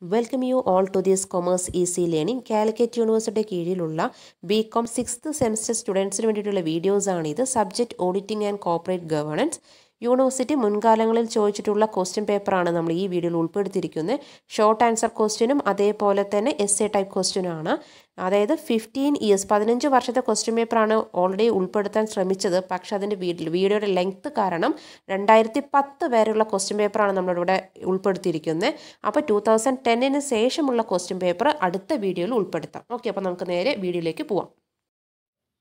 Welcome you all to this Commerce EC Learning. Calicut University BCom 6th semester students' videos are subject auditing and corporate governance. University മുൻകാലങ്ങളിൽ ചോദിച്ചിട്ടുള്ള question പേപ്പറാണ് നമ്മൾ ഈ വീഡിയോയിൽ ഉൾപ്പെടുത്തിയിരിക്കുന്നത് short answer ക്വസ്റ്റ്യനും അതേപോലെ തന്നെ എസ് ടൈപ്പ് ക്വസ്റ്റ്യനും ആണ് അതായത് ഫിഫ്റ്റീൻ ഇയേഴ്സ് പതിനഞ്ച് വർഷത്തെ ക്വസ്റ്റ്യൻ പേപ്പറാണ് ഓൾറെഡി ഉൾപ്പെടുത്താൻ ശ്രമിച്ചത് പക്ഷേ അതിൻ്റെ വീഡിയോ വീഡിയോയുടെ ലെങ്ത്ത് കാരണം രണ്ടായിരത്തി പത്ത് വരെയുള്ള ക്വസ്റ്റ്യൻ പേപ്പറാണ് നമ്മളിവിടെ ഉൾപ്പെടുത്തിയിരിക്കുന്നത് അപ്പോൾ ടു തൗസൻഡ് ടെന്നിന് ശേഷമുള്ള ക്വസ്റ്റ്യൻ പേപ്പർ അടുത്ത വീഡിയോയിൽ ഉൾപ്പെടുത്താം ഓക്കെ അപ്പോൾ നമുക്ക് നേരെ വീഡിയോയിലേക്ക് പോവാം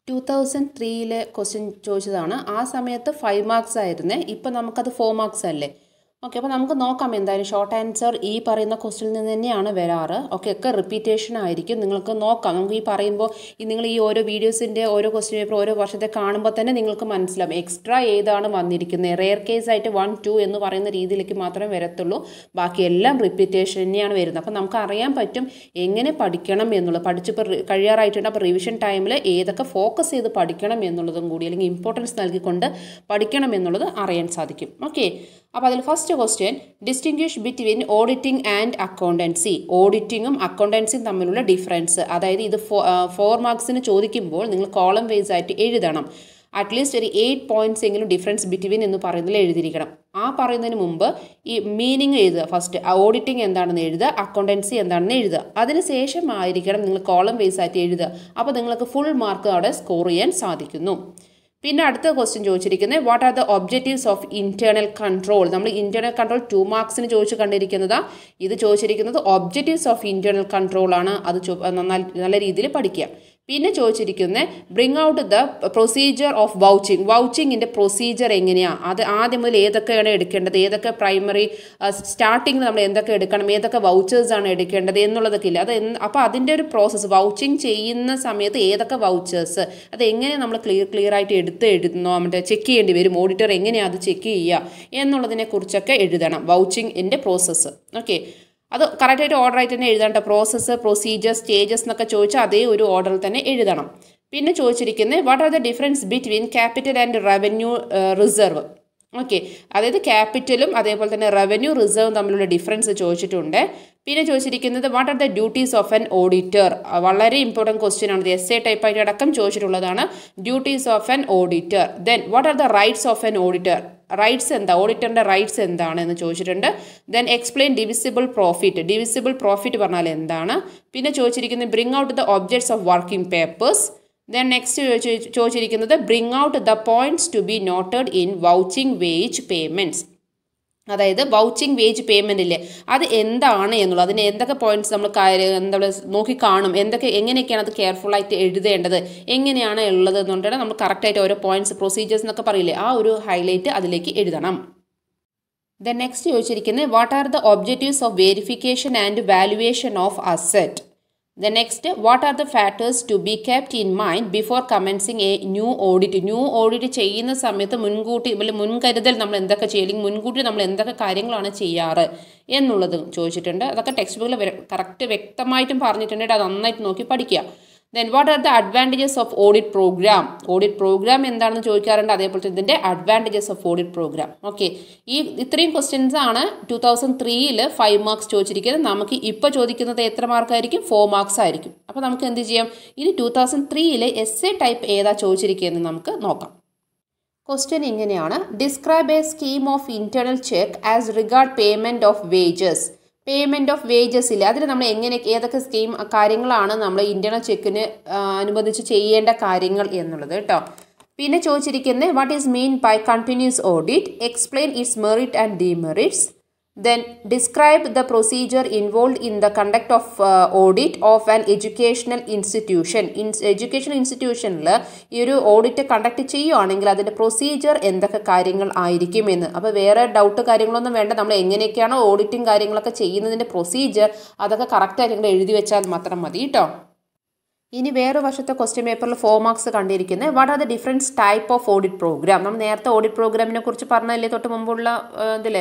ടു തൗസൻഡ് ത്രീയിലെ ക്വസ്റ്റ്യൻ ചോദിച്ചതാണ് ആ സമയത്ത് ഫൈവ് മാർക്സ് ആയിരുന്നേ ഇപ്പം നമുക്കത് ഫോർ മാർക്സ് അല്ലേ ഓക്കെ അപ്പോൾ നമുക്ക് നോക്കാം എന്തായാലും ഷോർട്ട് ആൻസർ ഈ പറയുന്ന ക്വസ്റ്റിൽ നിന്ന് തന്നെയാണ് വരാറ് ഓക്കെ ഒക്കെ റിപ്പീറ്റേഷൻ ആയിരിക്കും നിങ്ങൾക്ക് നോക്കാം നമുക്ക് ഈ പറയുമ്പോൾ ഈ നിങ്ങൾ ഈ ഓരോ വീഡിയോസിൻ്റെ ഓരോ ക്വസ്റ്റ്യൻ പേപ്പർ ഓരോ വർഷത്തെ കാണുമ്പോൾ തന്നെ നിങ്ങൾക്ക് മനസ്സിലാവും എക്സ്ട്രാ ഏതാണ് വന്നിരിക്കുന്നത് റെയർ കേസ് ആയിട്ട് വൺ ടു എന്ന് പറയുന്ന രീതിയിലേക്ക് മാത്രമേ വരത്തുള്ളൂ ബാക്കി എല്ലാം റിപ്പീറ്റേഷൻ തന്നെയാണ് വരുന്നത് അപ്പോൾ നമുക്ക് അറിയാൻ പറ്റും എങ്ങനെ പഠിക്കണം എന്നുള്ളത് പഠിച്ചിപ്പോൾ കഴിയാറായിട്ടുണ്ട് അപ്പോൾ റിവിഷൻ ടൈമിൽ ഏതൊക്കെ ഫോക്കസ് ചെയ്ത് പഠിക്കണം എന്നുള്ളതും കൂടി അല്ലെങ്കിൽ ഇമ്പോർട്ടൻസ് നൽകിക്കൊണ്ട് പഠിക്കണം എന്നുള്ളത് അറിയാൻ സാധിക്കും ഓക്കെ അപ്പോൾ അതിൽ first question distinguish between auditing and accountancy ഓഡിറ്റിങ്ങും അക്കൗണ്ടൻസിയും തമ്മിലുള്ള ഡിഫറൻസ് അതായത് ഇത് ഫോർ മാർക്സിന് ചോദിക്കുമ്പോൾ നിങ്ങൾ കോളം വേസ് ആയിട്ട് എഴുതണം അറ്റ്ലീസ്റ്റ് ഒരു എയ്റ്റ് പോയിന്റ്സ് എങ്കിലും ഡിഫറൻസ് ബിറ്റ്വീൻ എന്ന് പറയുന്നതിൽ എഴുതിയിരിക്കണം ആ പറയുന്നതിന് മുമ്പ് ഈ മീനിങ് എഴുതുക ഫസ്റ്റ് ഓഡിറ്റിംഗ് എന്താണെന്ന് എഴുതുക അക്കൗണ്ടൻസി എന്താണെന്ന് എഴുതുക അതിനുശേഷം ആയിരിക്കണം നിങ്ങൾ കോളം വൈസ് ആയിട്ട് എഴുതുക അപ്പോൾ നിങ്ങൾക്ക് ഫുൾ മാർക്ക് അവിടെ സ്കോർ ചെയ്യാൻ സാധിക്കുന്നു പിന്നെ അടുത്ത ക്വസ്റ്റ്യൻ ചോദിച്ചിരിക്കുന്നത് what are the objectives of internal control നമ്മൾ ഇന്റേണൽ കൺട്രോൾ ടു മാർക്സിന് ചോദിച്ചു കണ്ടിരിക്കുന്നത് ഇത് ചോദിച്ചിരിക്കുന്നത് ഒബ്ജക്റ്റീവ്സ് ഓഫ് ഇന്റേണൽ കൺട്രോൾ ആണ് അത് നന്നായി നല്ല രീതിയിൽ പഠിക്കുക പിന്നെ ചോദിച്ചിരിക്കുന്നത് bring out the procedure of vouching വൗച്ചിങ്ങിൻ്റെ പ്രൊസീജർ എങ്ങനെയാണ് അത് ആദ്യം മുതൽ ഏതൊക്കെയാണ് എടുക്കേണ്ടത് ഏതൊക്കെ പ്രൈമറി സ്റ്റാർട്ടിങ് നമ്മൾ എന്തൊക്കെ എടുക്കണം ഏതൊക്കെ വൗച്ചേഴ്സാണ് എടുക്കേണ്ടത് എന്നുള്ളതൊക്കെ ഇല്ല അത് അപ്പോൾ അതിൻ്റെ ഒരു പ്രോസസ്സ് വൗച്ചിങ് ചെയ്യുന്ന സമയത്ത് ഏതൊക്കെ വൗച്ചേഴ്സ് അത് എങ്ങനെ നമ്മൾ ക്ലിയർ ക്ലിയർ ആയിട്ട് എടുത്ത് എഴുതുന്നോ മറ്റേ ചെക്ക് ചെയ്യേണ്ടി വരും ഓഡിറ്റർ എങ്ങനെയാണ് അത് ചെക്ക് ചെയ്യുക എന്നുള്ളതിനെക്കുറിച്ചൊക്കെ എഴുതണം വൗച്ചിങ്ങിൻ്റെ പ്രോസസ്സ് ഓക്കെ അത് കറക്റ്റായിട്ട് ആയിട്ട് തന്നെ എഴുതണ്ട പ്രോസസ്സ് പ്രൊസീജിയർ സ്റ്റേജസ് എന്നൊക്കെ ചോദിച്ചാൽ അതേ ഒരു ഓർഡറിൽ തന്നെ എഴുതണം പിന്നെ ചോദിച്ചിരിക്കുന്നത് what are the difference between capital and revenue reserve okay അതായത് ക്യാപിറ്റലും അതേപോലെ തന്നെ റവന്യൂ റിസർവും തമ്മിലുള്ള ഡിഫറൻസ് ചോദിച്ചിട്ടുണ്ട് പിന്നെ ചോദിച്ചിരിക്കുന്നത് what are the duties of an auditor വളരെ ഇമ്പോർട്ടൻറ്റ് ക്വസ്റ്റ്യൻ ആണ് എസ് എ ടൈപ്പ് ആയിട്ട് അടക്കം ചോദിച്ചിട്ടുള്ളതാണ് duties of an auditor then what are the rights of an auditor rights എന്താ ഓഡിറ്ററിൻ്റെ റൈറ്റ്സ് എന്താണ് എന്ന് ചോദിച്ചിട്ടുണ്ട് then explain divisible profit divisible profit പറഞ്ഞാൽ എന്താണ് പിന്നെ ചോദിച്ചിരിക്കുന്നത് bring out the objects of working papers then next ചോദിച്ചിരിക്കുന്നത് bring out the points to be noted in vouching wage payments അതായത് വൗച്ചിങ് വേജ് പേയ്മെൻ്റ് ഇല്ലേ അത് എന്താണ് എന്നുള്ളത് അതിന് എന്തൊക്കെ പോയിന്റ്സ് നമ്മൾ എന്താ പറയുക നോക്കി കാണും എന്തൊക്കെ എങ്ങനെയൊക്കെയാണ് അത് കെയർഫുള്ളായിട്ട് എഴുതേണ്ടത് എങ്ങനെയാണ് ഉള്ളത് എന്നുണ്ടെങ്കിൽ നമ്മൾ കറക്റ്റായിട്ട് ഓരോ പോയിന്റ്സ് പ്രൊസീജിയേഴ്സ് എന്നൊക്കെ പറയില്ലേ ആ ഒരു ഹൈലൈറ്റ് അതിലേക്ക് എഴുതണം ദ നെക്സ്റ്റ് ചോദിച്ചിരിക്കുന്നത് what are the objectives of verification and valuation of asset the next what are the factors to be kept in mind before commencing a new audit new audit ചെയ്യുന്ന സമയത്ത് മുൻകൂട്ടി അല്ലെങ്കിൽ മുൻകരുതൽ നമ്മൾ എന്തൊക്കെ ചെയ്യുക അല്ലെങ്കിൽ മുൻകൂട്ടി നമ്മൾ എന്തൊക്കെ കാര്യങ്ങളാണ് ചെയ്യാറ് എന്നുള്ളത് ചോദിച്ചിട്ടുണ്ട് അതൊക്കെ ടെക്സ്റ്റ് ബുക്കിൽ കറക്റ്റ് വ്യക്തമായിട്ടും പറഞ്ഞിട്ടുണ്ടെങ്കിൽ അത് നന്നായിട്ട് നോക്കി പഠിക്കുക then what are the advantages of audit program audit program എന്താണെന്ന് ചോദിക്കാറുണ്ട് അതേപോലെ തന്നെ ഇതിൻ്റെ advantages of audit program okay ഈ ഇത്രയും ക്വസ്റ്റ്യൻസ് ആണ് ടു തൗസൻഡ് ത്രീയിൽ ഫൈവ് മാർക്സ് ചോദിച്ചിരിക്കുന്നത് നമുക്ക് ഇപ്പോൾ ചോദിക്കുന്നത് എത്ര മാർക്കായിരിക്കും ഫോർ മാർക്സ് ആയിരിക്കും അപ്പോൾ നമുക്ക് എന്ത് ചെയ്യാം ഇനി ടു തൗസൻഡ് ത്രീയിൽ എസ് എ ടൈപ്പ് ഏതാ ചോദിച്ചിരിക്കുന്നത് നമുക്ക് നോക്കാം ക്വസ്റ്റ്യൻ ഇങ്ങനെയാണ് describe a scheme of internal check as regard payment of wages payment of wages ഇല്ല അതിൽ നമ്മൾ എങ്ങനെ ഏതൊക്കെ സ്കീം കാര്യങ്ങളാണ് നമ്മൾ ഇൻറ്റേണൽ ചെക്കിന് അനുബന്ധിച്ച് ചെയ്യേണ്ട കാര്യങ്ങൾ എന്നുള്ളത് കേട്ടോ പിന്നെ ചോദിച്ചിരിക്കുന്നത് what is mean by continuous audit explain its merit and demerits then describe the procedure involve in the conduct of audit of an educational institution institution. In educational ഈ ഒരു ഓഡിറ്റ് കണ്ടക്ട് ചെയ്യുകയാണെങ്കിൽ അതിൻ്റെ പ്രൊസീജിയർ എന്തൊക്കെ കാര്യങ്ങൾ ആയിരിക്കും എന്ന് അപ്പോൾ വേറെ ഡൗട്ട് കാര്യങ്ങളൊന്നും വേണ്ട നമ്മൾ എങ്ങനെയൊക്കെയാണോ ഓഡിറ്റും കാര്യങ്ങളൊക്കെ ചെയ്യുന്നതിൻ്റെ പ്രൊസീജിയർ അതൊക്കെ കറക്റ്റായിട്ട് നിങ്ങൾ എഴുതി വെച്ചാൽ മാത്രം മതി കേട്ടോ ഇനി വേറെ വർഷത്തെ ക്വസ്റ്റ്യൻ പേപ്പറിൽ ഫോർ മാർക്സ് കണ്ടിരിക്കുന്നത് what are the difference type of audit program നമ്മൾ നേരത്തെ ഓഡിറ്റ് പ്രോഗ്രാമിനെ കുറിച്ച് പറഞ്ഞതല്ലേ തൊട്ട് മുമ്പുള്ള ഇതിൽ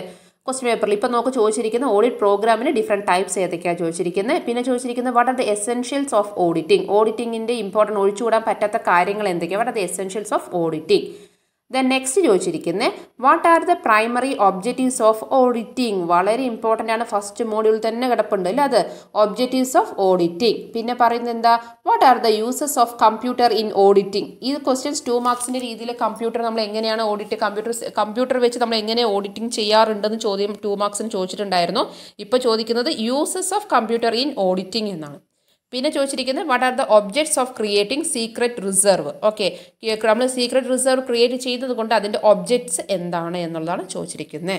ക്വസ്റ്റ്യൻ പേപ്പറിൽ ഇപ്പോൾ നമുക്ക് ചോദിച്ചിരിക്കുന്ന ഓഡിറ്റ് പ്രോഗ്രാമിന് ഡിഫറെൻറ്റ് ടൈപ്സ് ഏതൊക്കെയാണ് ചോദിച്ചിരിക്കുന്നത് പിന്നെ ചോദിച്ചിരിക്കുന്നത് what are the essentials of auditing ഓഡിറ്റിങ്ങിൻ്റെ ഇമ്പോർട്ടൻറ്റ് ഒഴിച്ചുകൂടാൻ പറ്റാത്ത കാര്യങ്ങൾ എന്തൊക്കെയാണ് what are the essentials of auditing then next ചോദിച്ചിരിക്കുന്നത് what are the primary objectives of auditing വളരെ ഇമ്പോർട്ടൻ്റ് ആണ് ഫസ്റ്റ് മോഡ്യൂൾ തന്നെ കിടപ്പുണ്ട് അല്ലേ അത് ഒബ്ജക്റ്റീവ്സ് ഓഫ് ഓഡിറ്റിംഗ് പിന്നെ പറയുന്നത് എന്താ what are the uses of computer in auditing ഈ ക്വസ്റ്റ്യൻസ് ടു മാർക്സിൻ്റെ രീതിയിൽ കമ്പ്യൂട്ടർ നമ്മൾ എങ്ങനെയാണ് ഓഡിറ്റ് കമ്പ്യൂട്ടർ കമ്പ്യൂട്ടർ വെച്ച് നമ്മൾ എങ്ങനെ ഓഡിറ്റിംഗ് ചെയ്യാറുണ്ടെന്ന് ചോദ്യം ടു മാർക്സിന് ചോദിച്ചിട്ടുണ്ടായിരുന്നു ഇപ്പോൾ ചോദിക്കുന്നത് uses of computer in auditing എന്നാണ് പിന്നെ ചോദിച്ചിരിക്കുന്നത് what are the objects of creating secret reserve okay നമ്മൾ സീക്രട്ട് റിസർവ് ക്രിയേറ്റ് ചെയ്തത് കൊണ്ട് അതിൻ്റെ ഒബ്ജക്ട്സ് എന്താണ് എന്നുള്ളതാണ് ചോദിച്ചിരിക്കുന്നത്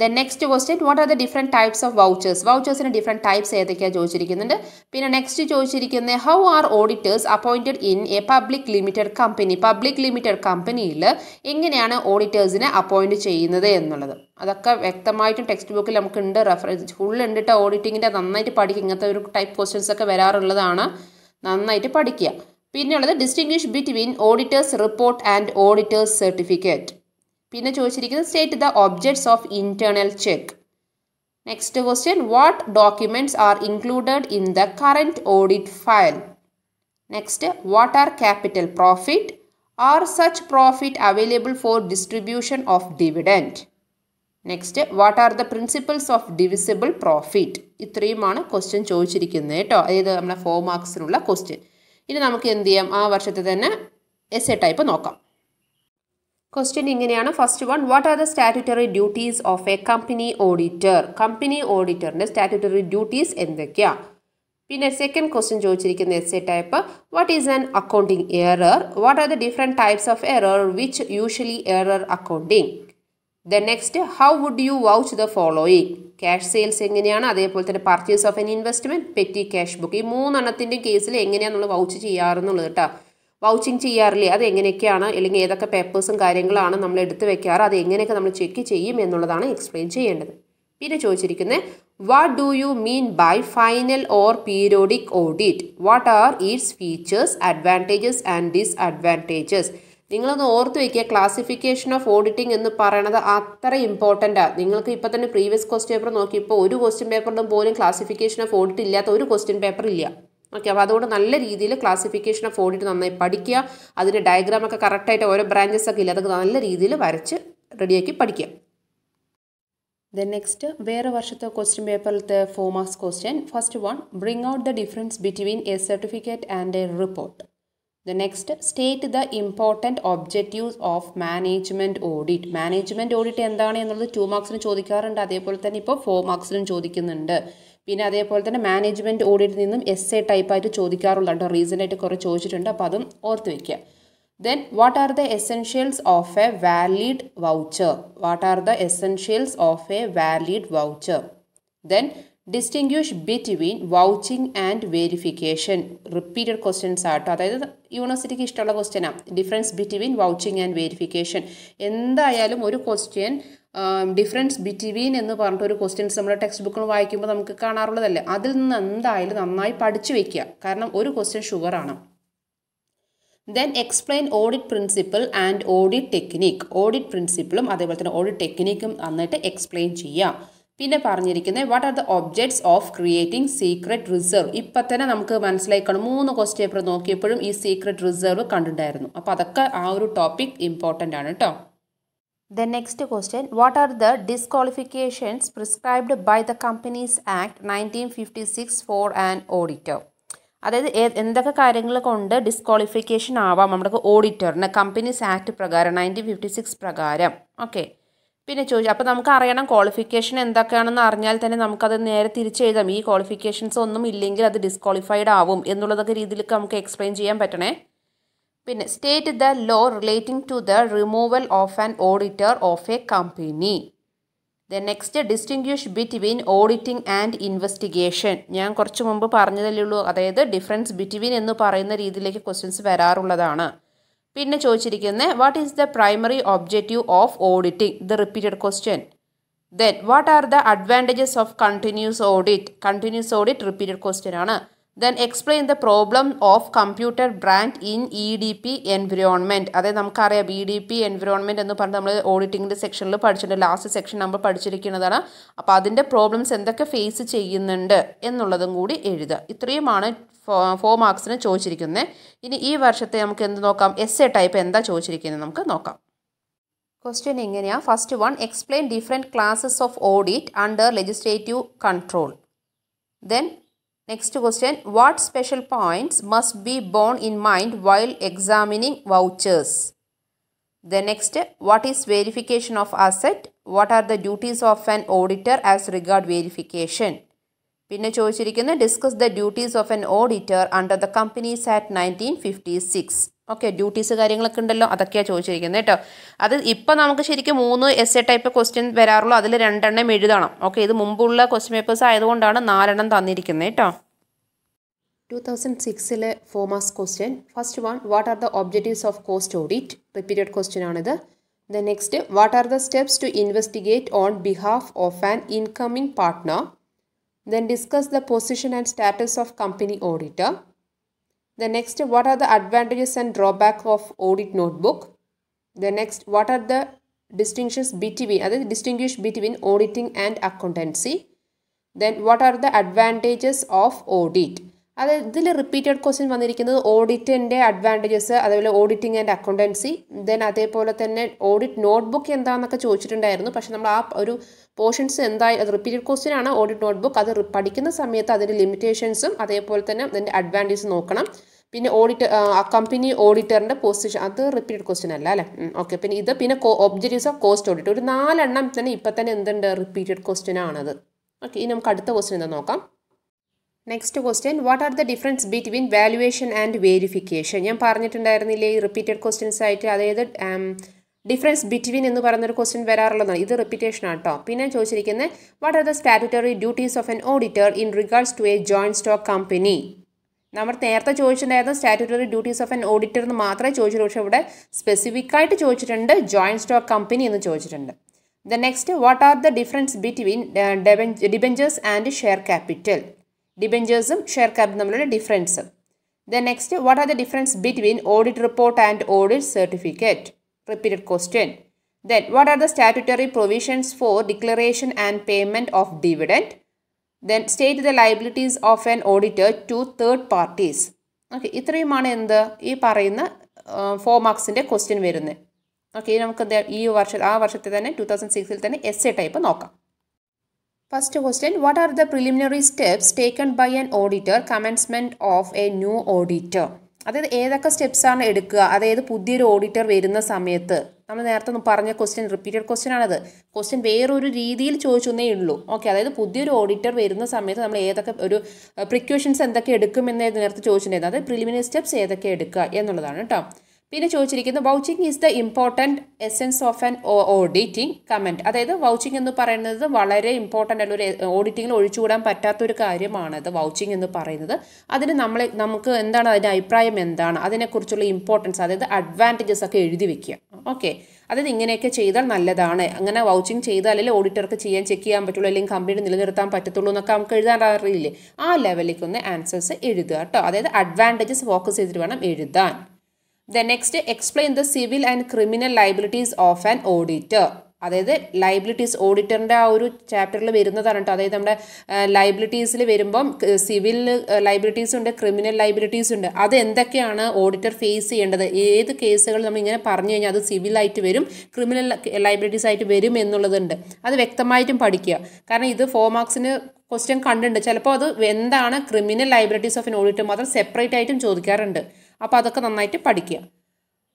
then next question what are the different types of vouchers വൗച്ചേഴ്സിൻ്റെ ഡിഫറെൻറ്റ് ടൈപ്സ് ഏതൊക്കെയാണ് ചോദിച്ചിരിക്കുന്നുണ്ട് പിന്നെ നെക്സ്റ്റ് ചോദിച്ചിരിക്കുന്നത് how are auditors appointed in a public limited company public limited കമ്പനിയിൽ എങ്ങനെയാണ് ഓഡിറ്റേഴ്സിനെ അപ്പോയിൻറ്റ് ചെയ്യുന്നത് എന്നുള്ളത് അതൊക്കെ വ്യക്തമായിട്ടും ടെക്സ്റ്റ് ബുക്കിൽ നമുക്കുണ്ട് റെഫറൻസ് ഫുൾ ഉണ്ടിട്ട് ഓഡിറ്റിങ്ങിൻ്റെ നന്നായിട്ട് പഠിക്കുക ഇങ്ങനത്തെ ഒരു ടൈപ്പ് ക്വസ്റ്റ്യൻസ് ഒക്കെ വരാറുള്ളതാണ് നന്നായിട്ട് പഠിക്കുക പിന്നെയുള്ളത് distinguish between auditors report and auditors certificate പിന്നെ ചോദിച്ചിരിക്കുന്നത് state the objects of internal check next question what documents are included in the current audit file next what are capital profit are such profit available for distribution of dividend next what are the principles of divisible profit ഇത്രയുമാണ് question ചോദിച്ചിരിക്കുന്നത് കേട്ടോ അതായത് നമ്മുടെ four മാർക്സിനുള്ള question ഇനി നമുക്ക് എന്ത് ചെയ്യാം ആ വർഷത്തെ തന്നെ എസ് എ ടൈപ്പ് നോക്കാം ക്വസ്റ്റ്യൻ ഇങ്ങനെയാണ് first one what are the statutory duties of a company auditor company ഓഡിറ്ററിൻ്റെ സ്റ്റാറ്റുറ്ററി ഡ്യൂട്ടീസ് എന്തൊക്കെയാണ് പിന്നെ സെക്കൻഡ് ക്വസ്റ്റ്യൻ ചോദിച്ചിരിക്കുന്ന S A type what is an accounting error what are the different types of error which usually error accounting the next how would you vouch the following cash sales എങ്ങനെയാണ് അതേപോലെ തന്നെ purchase of an investment petty cash book ഈ മൂന്നെണ്ണത്തിൻ്റെയും കേസിൽ എങ്ങനെയാണ് നമ്മൾ vouch ചെയ്യാറെന്നുള്ളത് കേട്ടോ vouching ചെയ്യാറില്ലേ അത് എങ്ങനെയൊക്കെയാണ് അല്ലെങ്കിൽ ഏതൊക്കെ പേപ്പേഴ്സും കാര്യങ്ങളാണ് നമ്മൾ എടുത്തു വെക്കാറ് അത് എങ്ങനെയൊക്കെ നമ്മൾ ചെക്ക് ചെയ്യും എന്നുള്ളതാണ് എക്സ്പ്ലെയിൻ ചെയ്യേണ്ടത് പിന്നെ ചോദിച്ചിരിക്കുന്നത് what do you mean by final or periodic audit what are its features advantages and disadvantages നിങ്ങളൊന്ന് ഓർത്ത് വയ്ക്കുക ക്ലാസിഫിക്കേഷൻ ഓഫ് ഓഡിറ്റിംഗ് എന്ന് പറയണത് അത്ര ആണ് നിങ്ങൾക്ക് ഇപ്പോൾ തന്നെ പ്രീവിയസ് ക്വസ്റ്റ്യൻ പേപ്പർ നോക്കി ഇപ്പോൾ ഒരു ക്വസ്റ്റ്യൻ പേപ്പറിലും പോലും ക്ലാസിഫിക്കേഷൻ ഓഫ് ഓഡിറ്റ് ഇല്ലാത്ത ഒരു ക്വസ്റ്റ്യൻ പേപ്പർ ഇല്ല ഓക്കെ അപ്പോൾ അതുകൊണ്ട് നല്ല രീതിയിൽ ക്ലാസിഫിക്കേഷൻ ഓഫ് ഓഡിറ്റ് നന്നായി പഠിക്കുക അതിൻ്റെ ഡയഗ്രാമൊക്കെ കറക്റ്റായിട്ട് ഓരോ ബ്രാഞ്ചസ് ഒക്കെ ഇല്ല അതൊക്കെ നല്ല രീതിയിൽ വരച്ച് റെഡിയാക്കി പഠിക്കുക ദെൻ നെക്സ്റ്റ് വേറെ വർഷത്തെ ക്വസ്റ്റ്യൻ പേപ്പറിലത്തെ four marks question first one bring out the difference between a certificate and a report the next state the important objectives of management audit management audit എന്താണ് എന്നുള്ളത് ടു മാർക്സിന് ചോദിക്കാറുണ്ട് അതേപോലെ തന്നെ ഇപ്പോൾ ഫോർ മാർക്സിനും ചോദിക്കുന്നുണ്ട് പിന്നെ അതേപോലെ തന്നെ മാനേജ്മെൻറ്റ് ഓഡിറ്റിൽ നിന്നും എസ് എ ടൈപ്പായിട്ട് ചോദിക്കാറുള്ള കേട്ടോ റീസണായിട്ട് കുറേ ചോദിച്ചിട്ടുണ്ട് അപ്പോൾ അതും ഓർത്ത് വയ്ക്കുക then what are the essentials of a valid voucher what are the essentials of a valid voucher then distinguish between vouching and verification repeated questions ആട്ടോ അതായത് യൂണിവേഴ്സിറ്റിക്ക് ഇഷ്ടമുള്ള ക്വസ്റ്റ്യനാണ് difference between vouching and verification എന്തായാലും ഒരു ക്വസ്റ്റ്യൻ ഡിഫറൻസ് ബിറ്റ്വീൻ എന്ന് പറഞ്ഞിട്ട് ഒരു ക്വസ്റ്റ്യൻസ് നമ്മൾ ടെക്സ്റ്റ് ബുക്കിൽ വായിക്കുമ്പോൾ നമുക്ക് കാണാറുള്ളതല്ലേ അതിൽ നിന്ന് എന്തായാലും നന്നായി പഠിച്ചു വെക്കുക കാരണം ഒരു ക്വസ്റ്റ്യൻ ഷുഗർ ആണ് then explain audit principle and audit technique audit പ്രിൻസിപ്പിളും അതേപോലെ തന്നെ ഓഡിറ്റ് ടെക്നീക്കും എന്നിട്ട് എക്സ്പ്ലെയിൻ ചെയ്യുക പിന്നെ പറഞ്ഞിരിക്കുന്നത് what are the objects of creating secret reserve ഇപ്പം തന്നെ നമുക്ക് മനസ്സിലാക്കണം മൂന്ന് ക്വസ്റ്റ് പേപ്പർ നോക്കിയപ്പോഴും ഈ സീക്രട്ട് റിസർവ് കണ്ടിട്ടുണ്ടായിരുന്നു അപ്പോൾ അതൊക്കെ ആ ഒരു ടോപ്പിക് ഇമ്പോർട്ടൻ്റ് ആണ് കേട്ടോ the next question what are the disqualifications prescribed by the companies act nineteen fifty six four and auditor അതായത് എന്തൊക്കെ കാര്യങ്ങൾ കൊണ്ട് ഡിസ്ക്വാളിഫിക്കേഷൻ ആവാം നമ്മുടെ ഓഡിറ്ററിന് കമ്പനീസ് ആക്ട് പ്രകാരം നയൻറ്റീൻ ഫിഫ്റ്റി സിക്സ് പ്രകാരം ഓക്കെ പിന്നെ ചോദിച്ചു അപ്പോൾ നമുക്ക് അറിയണം ക്വാളിഫിക്കേഷൻ എന്തൊക്കെയാണെന്ന് അറിഞ്ഞാൽ തന്നെ നമുക്കത് നേരെ തിരിച്ചെഴുതാം ഈ ക്വാളിഫിക്കേഷൻസ് ഒന്നും ഇല്ലെങ്കിൽ അത് ഡിസ്ക്വാളിഫൈഡ് ആവും എന്നുള്ളതൊക്കെ രീതിയിലേക്ക് നമുക്ക് എക്സ്പ്ലെയിൻ ചെയ്യാൻ പറ്റണേ പിന്നെ state the law relating to the removal of an auditor of a company the next distinguish between auditing and investigation ഞാൻ കുറച്ച് മുമ്പ് പറഞ്ഞതല്ലേ ഉള്ളൂ അതായത് ഡിഫറൻസ് ബിറ്റ്വീൻ എന്ന് പറയുന്ന രീതിയിലേക്ക് ക്വസ്റ്റ്യൻസ് വരാറുള്ളതാണ് പിന്നെ ചോദിച്ചിരിക്കുന്നത് what is the primary objective of auditing the repeated question then what are the advantages of continuous audit continuous audit repeated question ആണ് then explain the problem of computer brand in E D P environment അതായത് നമുക്കറിയാം E D P environment എന്ന് പറഞ്ഞ് നമ്മൾ ഓഡിറ്റിങ്ങിൻ്റെ സെക്ഷനിൽ പഠിച്ചിട്ടുണ്ട് last section നമ്മൾ പഠിച്ചിരിക്കുന്നതാണ് അപ്പോൾ അതിൻ്റെ പ്രോബ്ലംസ് എന്തൊക്കെ ഫേസ് ചെയ്യുന്നുണ്ട് എന്നുള്ളതും കൂടി എഴുതുക ഇത്രയുമാണ് ഫോ ഫോർ മാർക്സിന് ചോദിച്ചിരിക്കുന്നത് ഇനി ഈ വർഷത്തെ നമുക്ക് എന്ത് നോക്കാം എസ് എ ടൈപ്പ് എന്താ ചോദിച്ചിരിക്കുന്നത് നമുക്ക് നോക്കാം ക്വസ്റ്റ്യൻ എങ്ങനെയാണ് first one explain different classes of audit under legislative control then next question what special points must be borne in mind while examining vouchers the next what is verification of asset what are the duties of an auditor as regard verification പിന്നെ ചോദിച്ചിരിക്കുന്ന discuss the duties of an auditor under the companies act nineteen fifty six okay duties കാര്യങ്ങളൊക്കെ ഉണ്ടല്ലോ അതൊക്കെയാണ് ചോദിച്ചിരിക്കുന്നത് കേട്ടോ അത് ഇപ്പം നമുക്ക് ശരിക്കും മൂന്ന് എസ് എ ടൈപ്പ് ക്വസ്റ്റ്യൻ വരാറുള്ളൂ അതിൽ രണ്ടെണ്ണം എഴുതണം ഓക്കെ ഇത് മുമ്പുള്ള ക്വസ്റ്റ്യൻ പേപ്പേഴ്സ് ആയതുകൊണ്ടാണ് നാലെണ്ണം തന്നിരിക്കുന്നത് കേട്ടോ ടു തൗസൻഡ് സിക്സിലെ four marks question first one what are the objectives of cost audit repeated question ആണിത് the next what are the steps to investigate on behalf of an incoming partner Then discuss the position and status of company auditor. The next, what are the advantages and drawback of audit notebook? The next, what are the distinctions between, other distinguish between auditing and accountancy? Then what are the advantages of audit? അത് ഇതിൽ repeated question വന്നിരിക്കുന്നത് ഓഡിറ്റിൻ്റെ advantages അതേപോലെ auditing and accountancy then അതേപോലെ തന്നെ audit note book എന്താണെന്നൊക്കെ ചോദിച്ചിട്ടുണ്ടായിരുന്നു പക്ഷേ നമ്മൾ ആ ഒരു പോർഷൻസ് എന്തായി അത് റിപ്പീറ്റഡ് ക്വസ്റ്റ്യൻ ആണ് ഓഡിറ്റ് നോട്ട് ബുക്ക് അത് പഠിക്കുന്ന സമയത്ത് അതിൻ്റെ ലിമിറ്റേഷൻസും അതേപോലെ തന്നെ അതിൻ്റെ അഡ്വാൻറ്റേജ് നോക്കണം പിന്നെ ഓഡിറ്റ് കമ്പനി ഓഡിറ്ററിൻ്റെ പൊസിഷൻ അത് റിപ്പീറ്റഡ് ക്വസ്റ്റ്യൻ അല്ല അല്ലേ ഓക്കെ പിന്നെ ഇത് പിന്നെ ഒബ്ജക്റ്റീവ്സ് ഓഫ് കോസ്റ്റ് ഓഡിറ്റ് ഒരു നാലെണ്ണം തന്നെ ഇപ്പം തന്നെ എന്തുണ്ട് റിപ്പീറ്റഡ് ക്വസ്റ്റ്യൻ ആണത് ഓക്കെ ഇനി നമുക്ക് അടുത്ത ക്വസ്റ്റ്യൻ എന്താ നോക്കാം next question what are the difference between valuation and verification ഞാൻ പറഞ്ഞിട്ടുണ്ടായിരുന്നില്ലേ ഈ റിപ്പീറ്റഡ് ക്വസ്റ്റ്യൻസ് ആയിട്ട് അതായത് ഡിഫറൻസ് ബിറ്റ്വീൻ എന്ന് പറയുന്നൊരു ക്വസ്റ്റ്യൻ വരാറുള്ളതാണ് ഇത് റിപ്പീറ്റേഷൻ ആട്ടോ പിന്നെ ചോദിച്ചിരിക്കുന്നത് what are the statutory duties of an auditor in regards to a joint stock company നമ്മൾ നേരത്തെ ചോദിച്ചിട്ടുണ്ടായിരുന്നു statutory duties of an auditor എന്ന് മാത്രമേ ചോദിച്ചിട്ടുള്ളൂ പക്ഷേ ഇവിടെ സ്പെസിഫിക് ആയിട്ട് ചോദിച്ചിട്ടുണ്ട് ജോയിൻറ്റ് സ്റ്റോക്ക് കമ്പനി എന്ന് ചോദിച്ചിട്ടുണ്ട് the next what are the difference between debentures and share capital ഡിബെഞ്ചേഴ്സും ഷെയർ ക്യാപിറ്റലും തമ്മിലുള്ള difference the next what are the difference between audit report and audit certificate repeated question then what are the statutory provisions for declaration and payment of dividend then state the liabilities of an auditor to third parties okay ഇത്രയുമാണ് എന്ത് ഈ പറയുന്ന four മാർക്സിൻ്റെ question വരുന്നത് okay നമുക്ക് ഈ വർഷം ആ വർഷത്തെ തന്നെ ടു തൗസൻഡ് സിക്സിൽ തന്നെ എസ് എ ടൈപ്പ് നോക്കാം first question what are the preliminary steps taken by an auditor commencement of a new auditor അതായത് ഏതൊക്കെ സ്റ്റെപ്സാണ് എടുക്കുക അതായത് പുതിയൊരു ഓഡിറ്റർ വരുന്ന സമയത്ത് നമ്മൾ നേരത്തെ പറഞ്ഞ ക്വസ്റ്റ്യൻ റിപ്പീറ്റഡ് ക്വസ്റ്റ്യൻ ആണത് ക്വസ്റ്റ്യൻ വേറൊരു രീതിയിൽ ചോദിച്ചൊന്നേ ഉള്ളൂ ഓക്കെ അതായത് പുതിയൊരു ഓഡിറ്റർ വരുന്ന സമയത്ത് നമ്മൾ ഏതൊക്കെ ഒരു പ്രിക്യൂഷൻസ് എന്തൊക്കെ എടുക്കുമെന്ന് നേരത്തെ ചോദിച്ചിട്ടുണ്ടായിരുന്നു അതായത് പ്രിലിമിനറി സ്റ്റെപ്സ് ഏതൊക്കെ എടുക്കുക എന്നുള്ളതാണ് കേട്ടോ പിന്നെ ചോദിച്ചിരിക്കുന്നു vouching is the important essence of an auditing comment അതായത് വൗച്ചിങ് എന്ന് പറയുന്നത് വളരെ ഇമ്പോർട്ടൻ്റ് അല്ല ഒരു ഓഡിറ്റിങ്ങിൽ ഒഴിച്ചുകൂടാൻ പറ്റാത്തൊരു അത് വൗച്ചിങ് എന്ന് പറയുന്നത് അതിന് നമ്മൾ നമുക്ക് എന്താണ് അതിൻ്റെ അഭിപ്രായം എന്താണ് അതിനെക്കുറിച്ചുള്ള ഇമ്പോർട്ടൻസ് അതായത് അഡ്വാൻറ്റേജസ് ഒക്കെ എഴുതി വെക്കുക ഓക്കെ അതായത് ഇങ്ങനെയൊക്കെ ചെയ്താൽ നല്ലതാണ് അങ്ങനെ വൗച്ചിങ് അല്ലെങ്കിൽ ഓഡിറ്റർക്ക് ചെയ്യാൻ ചെക്ക് ചെയ്യാൻ പറ്റുള്ളൂ അല്ലെങ്കിൽ കമ്പനി നിലനിർത്താൻ പറ്റത്തുള്ളൂ എന്നൊക്കെ നമുക്ക് എഴുതാൻ അറിയില്ലേ ആ ലെവലിലേക്ക് ഒന്ന് ആൻസേഴ്സ് എഴുതുക കേട്ടോ അതായത് അഡ്വാൻറ്റേജസ് ഫോക്കസ് ചെയ്തിട്ട് വേണം എഴുതാൻ the next explain the civil and criminal liabilities of an auditor അതായത് ലൈബിലിറ്റീസ് ഓഡിറ്ററിൻ്റെ ആ ഒരു ചാപ്റ്ററിൽ വരുന്നതാണ് കേട്ടോ അതായത് നമ്മുടെ ലൈബിലിറ്റീസിൽ വരുമ്പം സിവിൽ ലൈബിലിറ്റീസ് ഉണ്ട് ക്രിമിനൽ ലൈബിലിറ്റീസ് ഉണ്ട് അത് എന്തൊക്കെയാണ് ഓഡിറ്റർ ഫേസ് ചെയ്യേണ്ടത് ഏത് കേസുകൾ നമ്മൾ ഇങ്ങനെ പറഞ്ഞു കഴിഞ്ഞാൽ അത് സിവിലായിട്ട് വരും ക്രിമിനൽ ലൈബിലിറ്റീസ് ആയിട്ട് വരും എന്നുള്ളതുണ്ട് അത് വ്യക്തമായിട്ടും പഠിക്കുക കാരണം ഇത് ഫോർ മാർക്സിന് ക്വസ്റ്റ്യൻ കണ്ടിട്ടുണ്ട് ചിലപ്പോൾ അത് എന്താണ് criminal liabilities of an auditor മാത്രം സെപ്പറേറ്റ് ആയിട്ടും ചോദിക്കാറുണ്ട് അപ്പോൾ അതൊക്കെ നന്നായിട്ട് പഠിക്കുക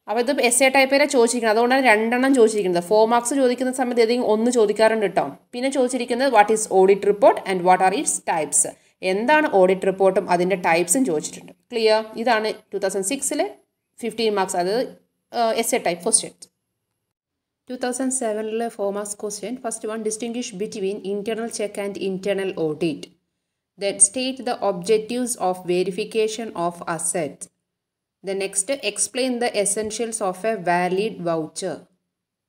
അപ്പോൾ ഇത് എസ് എ ടൈപ്പിലെ ചോദിച്ചിരിക്കുന്നത് അതുകൊണ്ടാണ് രണ്ടെണ്ണം ചോദിച്ചിരിക്കുന്നത് ഫോർ മാർക്സ് ചോദിക്കുന്ന സമയത്ത് ഏതെങ്കിലും ഒന്ന് ചോദിക്കാറുണ്ട് കേട്ടോ പിന്നെ ചോദിച്ചിരിക്കുന്നത് what is audit report and what are its types എന്താണ് ഓഡിറ്റ് റിപ്പോർട്ടും അതിൻ്റെ ടൈപ്സും ചോദിച്ചിട്ടുണ്ട് ക്ലിയർ ഇതാണ് ടു തൗസൻഡ് സിക്സിൽ ഫിഫ്റ്റീൻ മാർക്സ് അത് S A type questions two thousand സെവനിലെ four marks question first one distinguish between internal check and internal audit then state the objectives of verification of assets The next, explain the essentials of a valid voucher.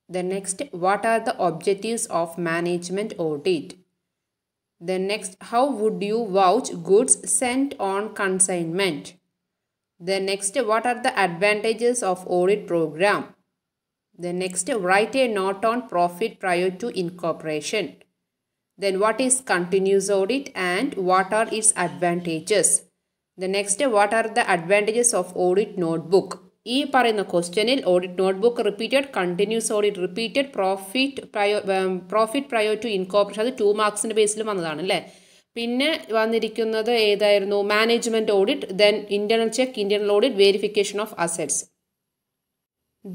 The next, what are the objectives of management audit? The next, how would you vouch goods sent on consignment? The next, what are the advantages of audit program? The next, write a note on profit prior to incorporation. Then what is continuous audit and what are its advantages? The next what are the advantages of audit notebook ഈ പറയുന്ന ക്വസ്റ്റ്യനിൽ audit notebook repeated continuous audit repeated profit prior profit prior to incorporation അത് two മാർക്സിൻ്റെ ബേസിൽ വന്നതാണ് അല്ലേ പിന്നെ വന്നിരിക്കുന്നത് ഏതായിരുന്നു management audit then internal check internal audit verification of assets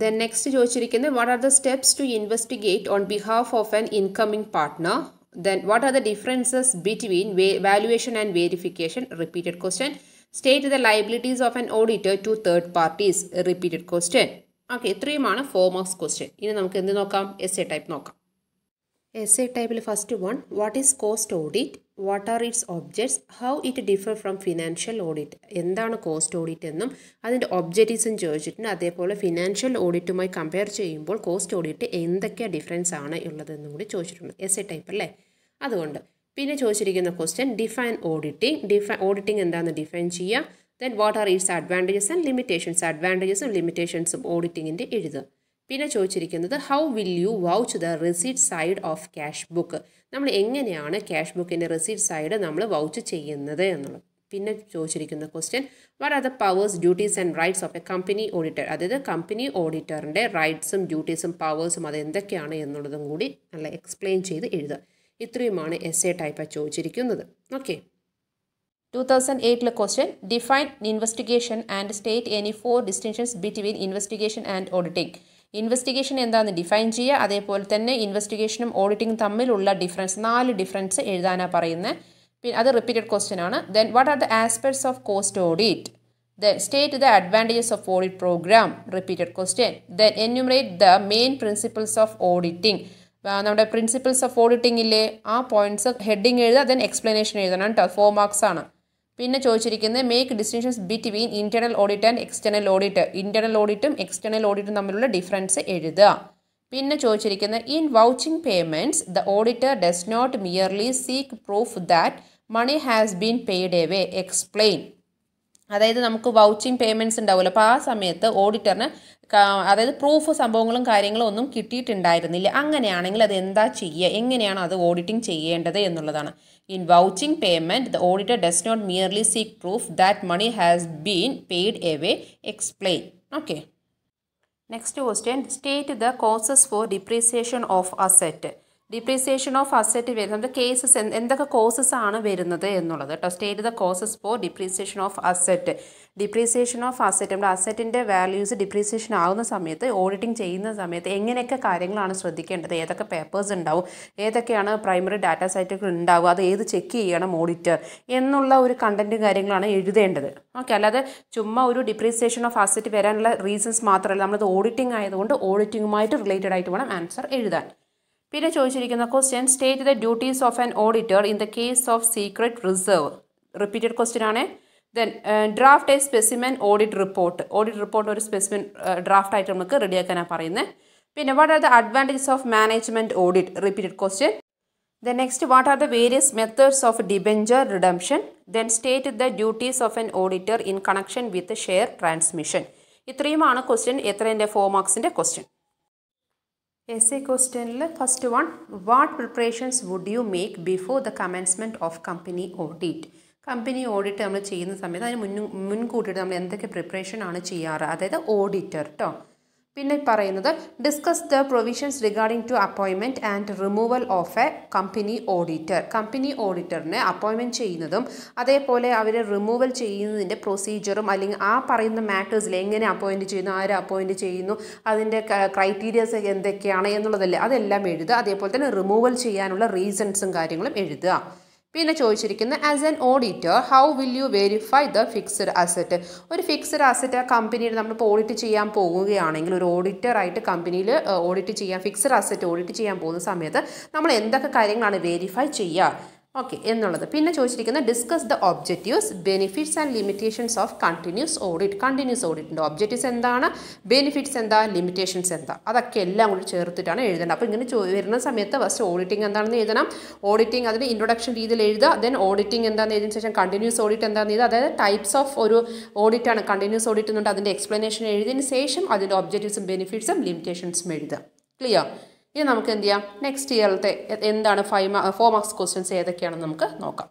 then next ചോദിച്ചിരിക്കുന്നത് what are the steps to investigate on behalf of an incoming partner then what are the differences between valuation and verification? Repeated question. State the liabilities of an auditor to third parties. Repeated question. Okay ഇത്രയുമാണ് four marks question ഇനി നമുക്ക് എന്ത് നോക്കാം S A type നോക്കാം essay ടൈപ്പിൽ first one what is cost audit what are its objects how it differ from financial audit എന്താണ് cost audit എന്നും അതിൻ്റെ ഒബ്ജക്റ്റീവ്സും ചോദിച്ചിട്ടുണ്ട് അതേപോലെ ഫിനാൻഷ്യൽ ഓഡിറ്റുമായി കമ്പയർ ചെയ്യുമ്പോൾ കോസ്റ്റ് ഓഡിറ്റ് എന്തൊക്കെ ഡിഫറൻസ് ആണ് ഉള്ളതെന്നും കൂടി ചോദിച്ചിട്ടുണ്ട് എസ് എ ടൈപ്പ് അല്ലേ അതുകൊണ്ട് പിന്നെ ചോദിച്ചിരിക്കുന്ന question define auditing define auditing എന്താണെന്ന് ഡിഫൈൻ ചെയ്യുക then what are its advantages and limitations അഡ്വാൻറ്റേജസും ലിമിറ്റേഷൻസും ഓഡിറ്റിങ്ങിൻ്റെ എഴുതുക പിന്നെ ചോദിച്ചിരിക്കുന്നത് how will you vouch the receipt side of cash book നമ്മൾ എങ്ങനെയാണ് ക്യാഷ് ബുക്കിൻ്റെ റെസീറ്റ് സൈഡ് നമ്മൾ വൗച്ച് ചെയ്യുന്നത് എന്നുള്ളത് പിന്നെ ചോദിച്ചിരിക്കുന്ന question what are the powers duties and rights of a company auditor അതായത് കമ്പനി ഓഡിറ്ററിൻ്റെ റൈറ്റ്സും ഡ്യൂട്ടീസും പവേഴ്സും അത് എന്തൊക്കെയാണ് എന്നുള്ളതും കൂടി നല്ല എക്സ്പ്ലെയിൻ ചെയ്ത് എഴുതുക ഇത്രയുമാണ് എസ് എ ടൈപ്പായി ചോദിച്ചിരിക്കുന്നത് ഓക്കെ ടു തൗസൻഡ് എയ്റ്റിലെ question define investigation and state any four distinctions between investigation and auditing investigation എന്താണെന്ന് ഡിഫൈൻ ചെയ്യുക അതേപോലെ തന്നെ ഇൻവെസ്റ്റിഗേഷനും ഓഡിറ്റിംഗും തമ്മിലുള്ള ഡിഫറൻസ് നാല് ഡിഫറൻസ് എഴുതാനാണ് പറയുന്നത് പിന്നെ അത് റിപ്പീറ്റഡ് ക്വസ്റ്റ്യൻ ആണ് then what are the aspects of cost audit then state the advantages of audit program repeated question then enumerate the main principles of auditing നമ്മുടെ പ്രിൻസിപ്പിൾസ് ഓഫ് ഓഡിറ്റിംഗ് ആ points heading എഴുതുക then explanation എഴുതണം കേട്ടോ four marks ആണ് പിന്നെ ചോദിച്ചിരിക്കുന്നത് make distinctions between internal audit and external audit internal ഓഡിറ്റും external ഓഡിറ്റും തമ്മിലുള്ള ഡിഫറൻസ് എഴുതുക പിന്നെ ചോദിച്ചിരിക്കുന്ന in vouching payments the auditor does not merely seek proof that money has been paid way explain അതായത് നമുക്ക് വൗച്ചിങ് പേയ്മെൻറ്റ്സ് ഉണ്ടാവുമല്ലോ അപ്പോൾ ആ സമയത്ത് ഓഡിറ്ററിന് അതായത് പ്രൂഫ് സംഭവങ്ങളും കാര്യങ്ങളും ഒന്നും കിട്ടിയിട്ടുണ്ടായിരുന്നില്ല അങ്ങനെയാണെങ്കിൽ അത് എന്താ ചെയ്യുക എങ്ങനെയാണ് അത് ഓഡിറ്റിംഗ് ചെയ്യേണ്ടത് എന്നുള്ളതാണ് In vouching payment, the auditor does not merely seek proof that money has been paid away. Explain. Okay. Next question. State the causes for depreciation of asset. Depreciation of asset വരുന്നത് നമ്മുടെ cases എന്തൊക്കെ causes ആണ് വരുന്നത് എന്നുള്ളത് കേട്ടോ state the causes for depreciation of asset depreciation of asset നമ്മുടെ അസെറ്റിൻ്റെ values depreciation ആകുന്ന സമയത്ത് ഓഡിറ്റിംഗ് ചെയ്യുന്ന സമയത്ത് എങ്ങനെയൊക്കെ കാര്യങ്ങളാണ് ശ്രദ്ധിക്കേണ്ടത് ഏതൊക്കെ പേപ്പേഴ്സ് ഉണ്ടാവും ഏതൊക്കെയാണ് പ്രൈമറി ഡാറ്റ സൈറ്റുകൾ ഉണ്ടാവുക അത് ഏത് ചെക്ക് ചെയ്യണം ഓഡിറ്റർ എന്നുള്ള ഒരു കണ്ടൻറ്റും കാര്യങ്ങളാണ് എഴുതേണ്ടത് ഓക്കെ അല്ലാതെ ചുമ്മാ ഒരു ഡിപ്രീസിയേഷൻ ഓഫ് അസറ്റ് വരാനുള്ള റീസൺസ് മാത്രമല്ല നമ്മളത് ഓഡിറ്റിംഗ് ആയതുകൊണ്ട് ഓഡിറ്റിങ്ങുമായിട്ട് റിലേറ്റഡ് ആയിട്ട് വേണം ആൻസർ എഴുതാൻ പിന്നെ ചോദിച്ചിരിക്കുന്ന question state the duties of an auditor in the case of secret reserve repeated question ആണ് then draft a specimen audit report audit report ഒരു സ്പെസിമെൻ ഡ്രാഫ്റ്റ് uh, ആയിട്ട് നമുക്ക് റെഡിയാക്കാനാണ് പറയുന്നത് പിന്നെ what are the advantages of management audit repeated question then next what are the various methods of debenture redemption then state the duties of an auditor in connection with share transmission ഇത്രയുമാണ് question എത്രേൻ്റെ four മാർക്സിൻ്റെ question S A ക്വസ്റ്റ്യനിൽ first one what preparations would you make before the commencement of company audit company audit നമ്മൾ ചെയ്യുന്ന സമയത്ത് അതിന് മുൻ മുൻകൂട്ടിയിട്ട് നമ്മൾ എന്തൊക്കെ പ്രിപ്പറേഷൻ ആണ് ചെയ്യാറ് അതായത് ഓഡിറ്റർ കേട്ടോ പിന്നെ പറയുന്നത് discuss the provisions regarding to appointment and removal of a company auditor company ഓഡിറ്ററിനെ അപ്പോയിൻമെൻറ്റ് ചെയ്യുന്നതും അതേപോലെ അവരെ റിമൂവൽ ചെയ്യുന്നതിൻ്റെ പ്രൊസീജിയറും അല്ലെങ്കിൽ ആ പറയുന്ന മാറ്റേഴ്സിൽ എങ്ങനെ അപ്പോയിൻ്റ് ചെയ്യുന്നു ആരെ അപ്പോയിൻ്റ് ചെയ്യുന്നു അതിൻ്റെ ക്രൈറ്റീരിയാസ് എന്തൊക്കെയാണ് എന്നുള്ളതല്ലേ അതെല്ലാം എഴുതുക അതേപോലെ തന്നെ റിമൂവൽ ചെയ്യാനുള്ള റീസൺസും കാര്യങ്ങളും എഴുതുക പിന്നെ ചോദിച്ചിരിക്കുന്ന as an auditor how will you verify the fixed asset ഒരു ഫിക്സഡ് അസറ്റ് ആ കമ്പനിയിൽ ഇപ്പോൾ ഓഡിറ്റ് ചെയ്യാൻ പോകുകയാണെങ്കിൽ ഒരു ഓഡിറ്ററായിട്ട് കമ്പനിയിൽ ഓഡിറ്റ് ചെയ്യാൻ ഫിക്സഡ് അസറ്റ് ഓഡിറ്റ് ചെയ്യാൻ പോകുന്ന സമയത്ത് നമ്മൾ എന്തൊക്കെ കാര്യങ്ങളാണ് വെരിഫൈ ചെയ്യുക ഓക്കെ എന്നുള്ളത് പിന്നെ ചോദിച്ചിരിക്കുന്നത് discuss the objectives benefits and limitations of continuous audit continuous ഓഡിറ്റിൻ്റെ ഒബ്ജക്റ്റീവ്സ് എന്താണ് ബെനിഫിറ്റ്സ് എന്താ ലിമിറ്റേഷൻസ് എന്താ അതൊക്കെ എല്ലാം കൂടി ചേർത്തിട്ടാണ് എഴുതേണ്ടത് അപ്പോൾ ഇങ്ങനെ വരുന്ന സമയത്ത് ഫസ്റ്റ് ഓഡിറ്റിംഗ് എന്താണെന്ന് എഴുതണം ഓഡിറ്റിംഗ് അതിന് ഇൻട്രൊഡക്ഷൻ രീതിയിൽ എഴുതുക ദെൻ ഓഡിറ്റിംഗ് എന്താണെന്ന് എഴുതിയ ശേഷം കണ്ടിന്യൂസ് ഓഡിറ്റ് എന്താണെന്ന് എഴുതുക അതായത് ടൈപ്സ് ഓഫ് ഒരു ഓഡിറ്റാണ് കണ്ടിന്യൂസ് ഓഡിറ്റ് എന്നുണ്ട് അതിൻ്റെ എക്സ്പ്ലനേഷൻ എഴുതിയതിന് ശേഷം അതിൻ്റെ ഒബ്ജക്റ്റീവ്സും ബെനിഫിറ്റ്സും ലിമിറ്റേഷൻസും എഴുതുക ക്ലിയർ ഇനി നമുക്ക് എന്ത് ചെയ്യാം നെക്സ്റ്റ് ഇയറിലത്തെ എന്താണ് ഫൈവ് മാ ഫോർ മാർക്സ് ക്വസ്റ്റ്യൻസ് ഏതൊക്കെയാണെന്ന് നമുക്ക് നോക്കാം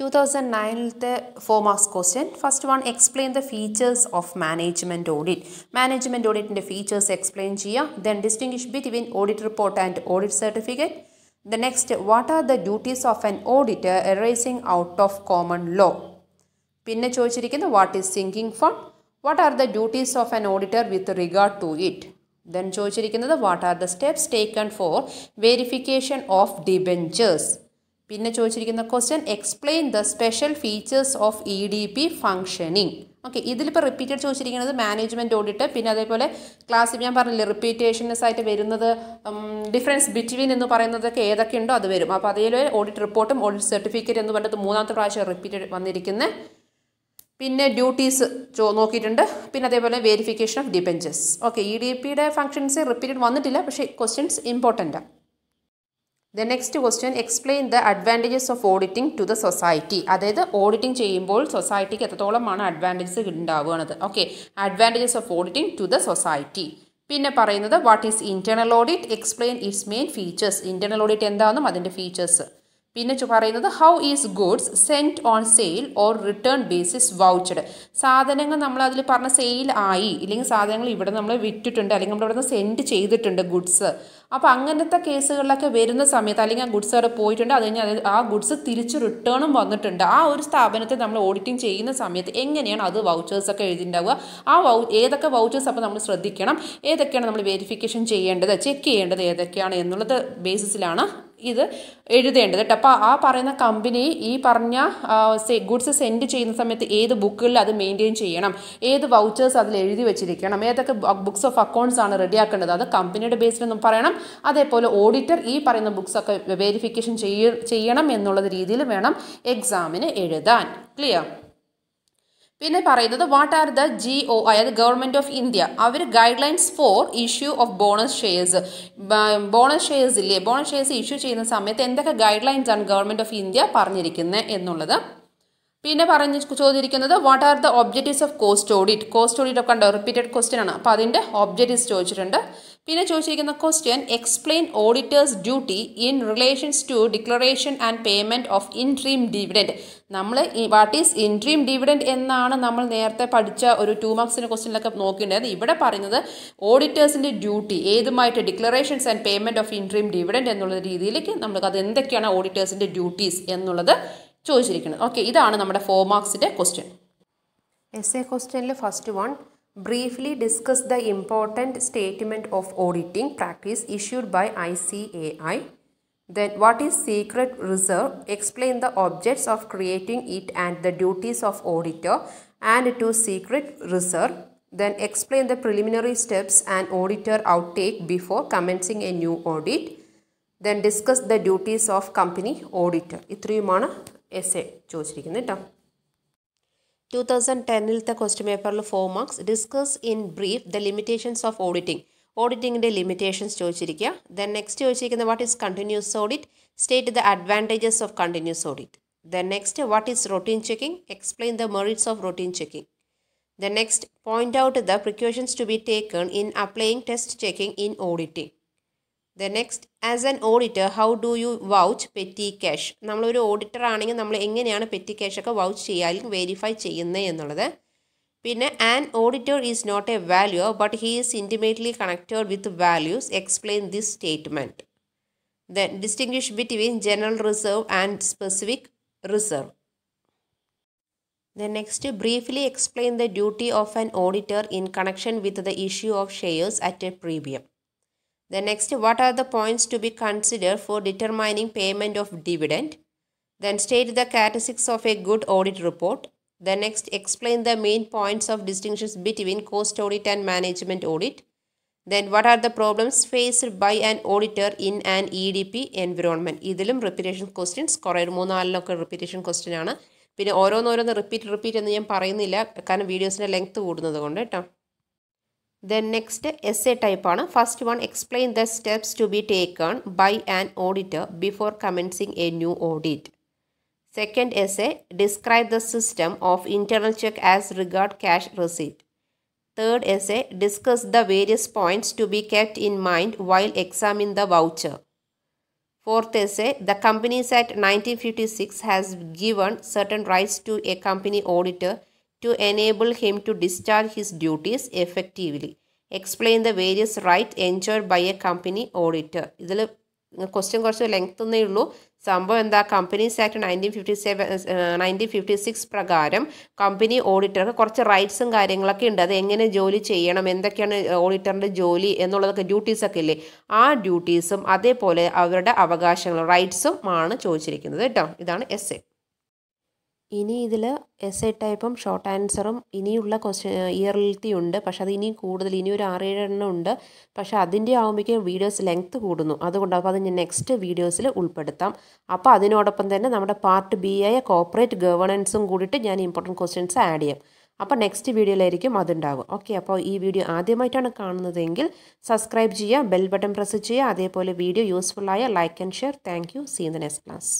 ടു തൗസൻഡ് നയനിലത്തെ four marks question first one explain the features of management audit management ഓഡിറ്റിൻ്റെ ഫീച്ചേഴ്സ് എക്സ്പ്ലെയിൻ ചെയ്യുക then distinguish between audit report and audit certificate the next what are the duties of an auditor arising out of common law പിന്നെ ചോദിച്ചിരിക്കുന്നത് what is sinking fund what are the duties of an auditor with regard to it then ചോദിച്ചിരിക്കുന്നത് what are the steps taken four verification of debentures പിന്നെ ചോദിച്ചിരിക്കുന്ന question explain the special features of E D P functioning okay ഇതിലിപ്പോൾ repeated ചോദിച്ചിരിക്കുന്നത് management audit പിന്നെ അതേപോലെ ക്ലാസ്സിൽ ഞാൻ പറഞ്ഞില്ലേ റിപ്പീറ്റേഷൻസ് ആയിട്ട് വരുന്നത് ഡിഫറൻസ് ബിറ്റ്വീൻ എന്ന് പറയുന്നതൊക്കെ ഏതൊക്കെ ഉണ്ടോ അത് വരും അപ്പോൾ അതേപോലെ ഓഡിറ്റ് റിപ്പോർട്ടും ഓഡിറ്റ് സർട്ടിഫിക്കറ്റ് എന്ന് പറഞ്ഞിട്ട് മൂന്നാമത്തെ പ്രാവശ്യം റിപ്പീറ്റഡ് വന്നിരിക്കുന്ന പിന്നെ ഡ്യൂട്ടീസ് നോക്കിയിട്ടുണ്ട് പിന്നെ അതേപോലെ verification of dependence okay E D പിയുടെ ഫംഗ്ഷൻസ് റിപ്പീറ്റഡ് വന്നിട്ടില്ല പക്ഷേ ക്വസ്റ്റ്യൻസ് ആണ് the next question explain the advantages of auditing to the society അതായത് ഓഡിറ്റിംഗ് ചെയ്യുമ്പോൾ സൊസൈറ്റിക്ക് എത്രത്തോളമാണ് അഡ്വാൻറ്റേജസ് ഉണ്ടാവുകയാണത് okay advantages of auditing to the society പിന്നെ പറയുന്നത് what is internal audit explain its main features internal audit എന്താണെന്നും അതിൻ്റെ ഫീച്ചേഴ്സ് പിന്നെ പറയുന്നത് how is goods sent on sale or return basis vouched സാധനങ്ങൾ നമ്മൾ അതിൽ പറഞ്ഞ സെയിൽ ആയി ഇല്ലെങ്കിൽ സാധനങ്ങൾ ഇവിടെ നമ്മൾ വിറ്റിട്ടുണ്ട് അല്ലെങ്കിൽ നമ്മൾ ഇവിടെ നിന്ന് സെൻഡ് ചെയ്തിട്ടുണ്ട് ഗുഡ്സ് അപ്പോൾ അങ്ങനത്തെ കേസുകളിലൊക്കെ വരുന്ന സമയത്ത് അല്ലെങ്കിൽ ആ ഗുഡ്സ് അവിടെ പോയിട്ടുണ്ട് അത് കഴിഞ്ഞാൽ ആ ഗുഡ്സ് തിരിച്ച് റിട്ടേണും വന്നിട്ടുണ്ട് ആ ഒരു സ്ഥാപനത്തെ നമ്മൾ ഓഡിറ്റിംഗ് ചെയ്യുന്ന സമയത്ത് എങ്ങനെയാണ് അത് വൗച്ചേഴ്സൊക്കെ എഴുതിയിട്ടുണ്ടാവുക ആ വൗ ഏതൊക്കെ വൗച്ചേഴ്സ് അപ്പോൾ നമ്മൾ ശ്രദ്ധിക്കണം ഏതൊക്കെയാണ് നമ്മൾ വെരിഫിക്കേഷൻ ചെയ്യേണ്ടത് ചെക്ക് ചെയ്യേണ്ടത് ഏതൊക്കെയാണ് എന്നുള്ളത് ബേസിസിലാണ് ഇത് എഴുതേണ്ടത് കേട്ടോ അപ്പോൾ ആ പറയുന്ന കമ്പനി ഈ പറഞ്ഞ ഗുഡ്സ് സെൻഡ് ചെയ്യുന്ന സമയത്ത് ഏത് ബുക്കുകളിൽ അത് മെയിൻറ്റെയിൻ ചെയ്യണം ഏത് വൗച്ചേഴ്സ് അതിൽ എഴുതി വെച്ചിരിക്കണം ഏതൊക്കെ ബുക്സ് ഓഫ് അക്കൗണ്ട്സ് ആണ് റെഡിയാക്കേണ്ടത് അത് കമ്പനിയുടെ ബേസിലൊന്നും പറയണം അതേപോലെ ഓഡിറ്റർ ഈ പറയുന്ന ഒക്കെ വെരിഫിക്കേഷൻ ചെയ്യണം എന്നുള്ള രീതിയിൽ വേണം എക്സാമിന് എഴുതാൻ ക്ലിയർ പിന്നെ പറയുന്നത് what are the G O അതായത് government of India our guidelines for issue of bonus shares bonus shares ഇല്ലേ ബോണസ് ഷെയർസ് ഇഷ്യൂ ചെയ്യുന്ന സമയത്ത് എന്തൊക്കെ ഗൈഡ് ലൈൻസ് ആണ് ഗവൺമെൻറ് ഓഫ് ഇന്ത്യ പറഞ്ഞിരിക്കുന്നത് എന്നുള്ളത് പിന്നെ പറഞ്ഞ് ചോദിച്ചിരിക്കുന്നത് what are the objectives of cost audit cost audit ഒക്കെ ഉണ്ടോ റിപ്പീറ്റഡ് ക്വസ്റ്റ്യൻ ആണ് അപ്പോൾ അതിൻ്റെ ഒബ്ജക്റ്റീവ്സ് ചോദിച്ചിട്ടുണ്ട് പിന്നെ ചോദിച്ചിരിക്കുന്ന question explain auditors duty in relations to declaration and payment of interim dividend നമ്മൾ വാട്ട് ഈസ് ഇൻട്രീം ഡിവിഡൻറ്റ് എന്നാണ് നമ്മൾ നേരത്തെ പഠിച്ച ഒരു ടു മാർക്സിൻ്റെ ക്വസ്റ്റ്യനിലൊക്കെ നോക്കിയിട്ടുണ്ടായത് ഇവിടെ പറയുന്നത് ഓഡിറ്റേഴ്സിൻ്റെ ഡ്യൂട്ടി ഏതുമായിട്ട് declarations and payment of interim dividend എന്നുള്ള രീതിയിലേക്ക് നമുക്ക് അത് എന്തൊക്കെയാണ് ഓഡിറ്റേഴ്സിൻ്റെ ഡ്യൂട്ടീസ് എന്നുള്ളത് ചോദിച്ചിരിക്കുന്നത് ഓക്കെ ഇതാണ് നമ്മുടെ ഫോർ മാർക്സിൻ്റെ ക്വസ്റ്റ്യൻ എസ് എ ക്വസ്റ്റ്യനിൽ first one briefly discuss the important statement of auditing practice issued by ICAI. Then what is secret reserve? Explain the objects of creating it and the duties of auditor and to secret reserve. Then explain the preliminary steps an auditor outtake before commencing a new audit. Then discuss the duties of company auditor ഇത്രയുമാണ് S A ചോദിച്ചിരിക്കുന്നത് കേട്ടോ two thousand ടെന്നിലത്തെ question പേപ്പറിൽ four marks discuss in brief the limitations of auditing ഓഡിറ്റിംഗിൻ്റെ limitations ചോദിച്ചിരിക്കുക then next ചോദിച്ചിരിക്കുന്നത് what is continuous audit state the advantages of continuous audit then next what is routine checking explain the merits of routine checking then next point out the precautions to be taken in applying test checking in auditing the next as an auditor how do you vouch petty cash നമ്മളൊരു auditor ആണെങ്കിൽ നമ്മൾ എങ്ങനെയാണ് petty cash ഒക്കെ vouch ചെയ്യുക verify ചെയ്യുന്നത് എന്നുള്ളത് പിന്നെ an auditor is not a value but he is intimately connected with values explain this statement then distinguish between general reserve and specific reserve then next briefly explain the duty of an auditor in connection with the issue of shares at A premium The next, what are the points to be considered for determining payment of dividend? Then state the characteristics of a good audit report. The next, explain the main points of distinctions between cost audit and management audit. Then what are the problems faced by an auditor in an E D P environment ഇതിലും repetition questions കുറേ ഒരു മൂന്നാലിനൊക്കെ repetition question ആണ് പിന്നെ ഓരോന്നോരോന്ന് repeat repeat എന്ന് ഞാൻ പറയുന്നില്ല കാരണം വീഡിയോസിൻ്റെ ലെങ്ത്ത് കൂടുന്നത് കൊണ്ട് കേട്ടോ Then next essay type on first one explain the steps to be taken by an auditor before commencing a new audit. Second essay describe the system of internal check as regard cash receipt. Third essay discuss the various points to be kept in mind while examine the voucher. Fourth essay the companies at 1956 has given certain rights to a company auditor to enable him to discharge his duties effectively explain the various right enjoyed by a company auditor ഇതിൽ question കുറച്ച് length ഒന്നേ ഉള്ളൂ സംഭവം എന്താ companies act nineteen fifty seven nineteen fifty six പ്രകാരം company ഓഡിറ്റർക്ക് കുറച്ച് റൈറ്റ്സും കാര്യങ്ങളൊക്കെ ഉണ്ട് അത് എങ്ങനെ ജോലി ചെയ്യണം എന്തൊക്കെയാണ് ഓഡിറ്ററിൻ്റെ ജോലി എന്നുള്ളതൊക്കെ ഡ്യൂട്ടീസൊക്കെ ഇല്ലേ ആ ഡ്യൂട്ടീസും അതേപോലെ അവരുടെ അവകാശങ്ങളും റൈറ്റ്സും ആണ് ചോദിച്ചിരിക്കുന്നത് കേട്ടോ ഇതാണ് എസ് എ ഇനി ഇതിൽ എസ് എ ടൈപ്പും ഷോർട്ട് ആൻസറും ഇനിയുള്ള ക്വസ്റ്റ്യൻ ഇയർലിത്തി ഉണ്ട് പക്ഷെ അത് ഇനിയും കൂടുതൽ ഇനി ഒരു ആറേഴ് എണ്ണം ഉണ്ട് പക്ഷേ അതിൻ്റെ ആകുമ്പോഴേക്കും വീഡിയോസ് ലെങ്ത്ത് കൂടുന്നു അതുകൊണ്ട് അപ്പോൾ അത് ഞാൻ നെക്സ്റ്റ് വീഡിയോസിൽ ഉൾപ്പെടുത്താം അപ്പോൾ അതിനോടൊപ്പം തന്നെ നമ്മുടെ പാർട്ട് ബി ആയ കോപ്പറേറ്റ് ഗവേണൻസും കൂടിയിട്ട് ഞാൻ ഇമ്പോർട്ടൻറ്റ് ക്വസ്റ്റ്യൻസ് ആഡ് ചെയ്യാം അപ്പോൾ നെക്സ്റ്റ് വീഡിയോയിലായിരിക്കും അതുണ്ടാകും ഓക്കെ അപ്പോൾ ഈ വീഡിയോ ആദ്യമായിട്ടാണ് കാണുന്നതെങ്കിൽ സബ്സ്ക്രൈബ് ചെയ്യുക ബെൽ ബട്ടൺ പ്രസ് ചെയ്യുക അതേപോലെ വീഡിയോ യൂസ്ഫുള്ളായ like and share thank you see the next class